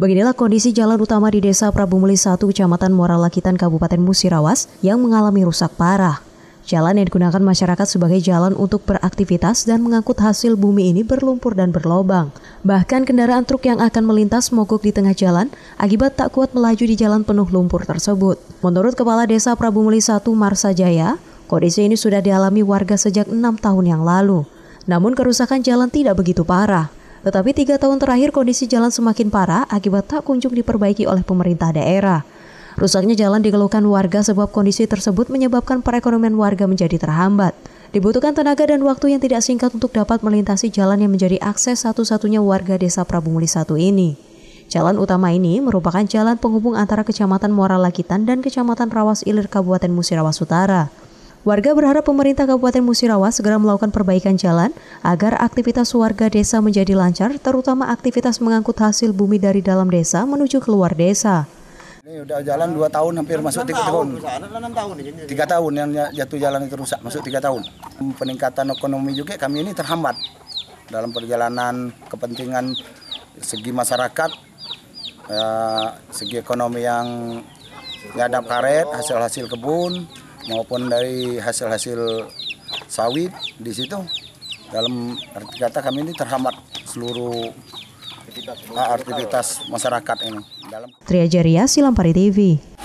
Beginilah kondisi jalan utama di Desa Prabu Muli 1, Kecamatan Muara Lakitan, Kabupaten Musirawas yang mengalami rusak parah. Jalan yang digunakan masyarakat sebagai jalan untuk beraktivitas dan mengangkut hasil bumi ini berlumpur dan berlobang. Bahkan kendaraan truk yang akan melintas mogok di tengah jalan akibat tak kuat melaju di jalan penuh lumpur tersebut. Menurut Kepala Desa Prabu Muli 1 Marsa Jaya, kondisi ini sudah dialami warga sejak enam tahun yang lalu. Namun kerusakan jalan tidak begitu parah. Tetapi tiga tahun terakhir kondisi jalan semakin parah akibat tak kunjung diperbaiki oleh pemerintah daerah. Rusaknya jalan dikeluhkan warga sebab kondisi tersebut menyebabkan perekonomian warga menjadi terhambat. Dibutuhkan tenaga dan waktu yang tidak singkat untuk dapat melintasi jalan yang menjadi akses satu-satunya warga desa Prabu Muli satu ini. Jalan utama ini merupakan jalan penghubung antara Kecamatan Muara Lakitan dan Kecamatan Rawas Ilir Kabupaten Musirawas Utara. Warga berharap pemerintah Kabupaten Musirawas segera melakukan perbaikan jalan agar aktivitas warga desa menjadi lancar, terutama aktivitas mengangkut hasil bumi dari dalam desa menuju keluar desa. Ini udah jalan 2 tahun hampir masuk 3 tahun. 3 tahun yang jatuh jalan itu rusak, masuk 3 tahun. Peningkatan ekonomi juga kami ini terhambat dalam perjalanan kepentingan segi masyarakat, eh, segi ekonomi yang nggak ada karet, hasil-hasil kebun, maupun dari hasil-hasil sawit di situ dalam arti kata kami ini terhambat seluruh aktivitas, masyarakat ini. Dalam... Triajaria Silampari TV.